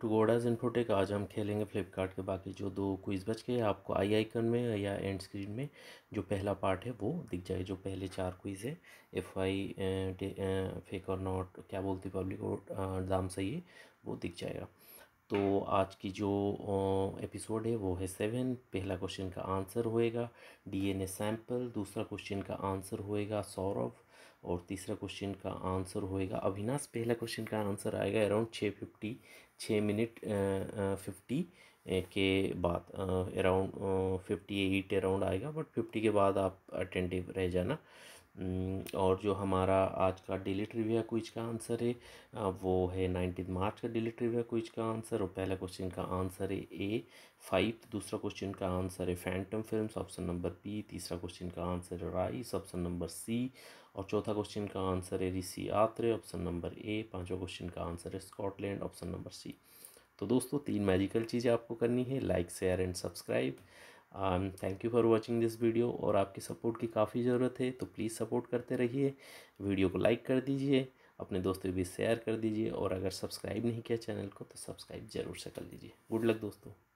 to गोडाज infotech आज हम खेलेंगे फ्लिपकार्ट के बाकी जो दो क्विज बच गए आपको आई आइकन में या एंड स्क्रीन में जो पहला पार्ट है वो दिख जाए जो पहले चार क्विज है एफ आई फेक और नॉट क्या बोलती पब्लिक और दाम सही है वो दिख जाएगा तो आज की जो एपिसोड है वो है सेवन पहला क्वेश्चन का आंसर होएगा डीएनए सैंपल दूसरा क्वेश्चन का आंसर होएगा सौरभ और तीसरा क्वेश्चन का आंसर होएगा अविनाश पहला क्वेश्चन का आंसर आएगा अराउंड छः फिफ्टी छः मिनट फिफ्टी के बाद अराउंड फिफ्टी एट अराउंड आएगा बट फिफ्टी के बाद आप अटेंटिव रह जाना हम्म, और जो हमारा आज का डेली ट्रिविया क्विज का आंसर है वो है नाइनटीन मार्च का डेली ट्रिविया क्विज का आंसर और पहला क्वेश्चन का आंसर है ए फाइव दूसरा क्वेश्चन का आंसर है Phantom Films option number B तीसरा क्वेश्चन का आंसर है राइस ऑप्शन नंबर सी और चौथा क्वेश्चन का आंसर है ऋषि आत्रे ऑप्शन नंबर ए पाँचवा क्वेश्चन का आंसर है स्कॉटलैंड ऑप्शन नंबर सी तो दोस्तों तीन मैजिकल चीज़ें आपको करनी है like share and subscribe thank you for watching this video और आपकी सपोर्ट की काफ़ी ज़रूरत है तो प्लीज़ सपोर्ट करते रहिए वीडियो को लाइक कर दीजिए अपने दोस्तों के बीच शेयर कर दीजिए और अगर सब्सक्राइब नहीं किया चैनल को तो सब्सक्राइब ज़रूर से कर लीजिए गुड लक दोस्तों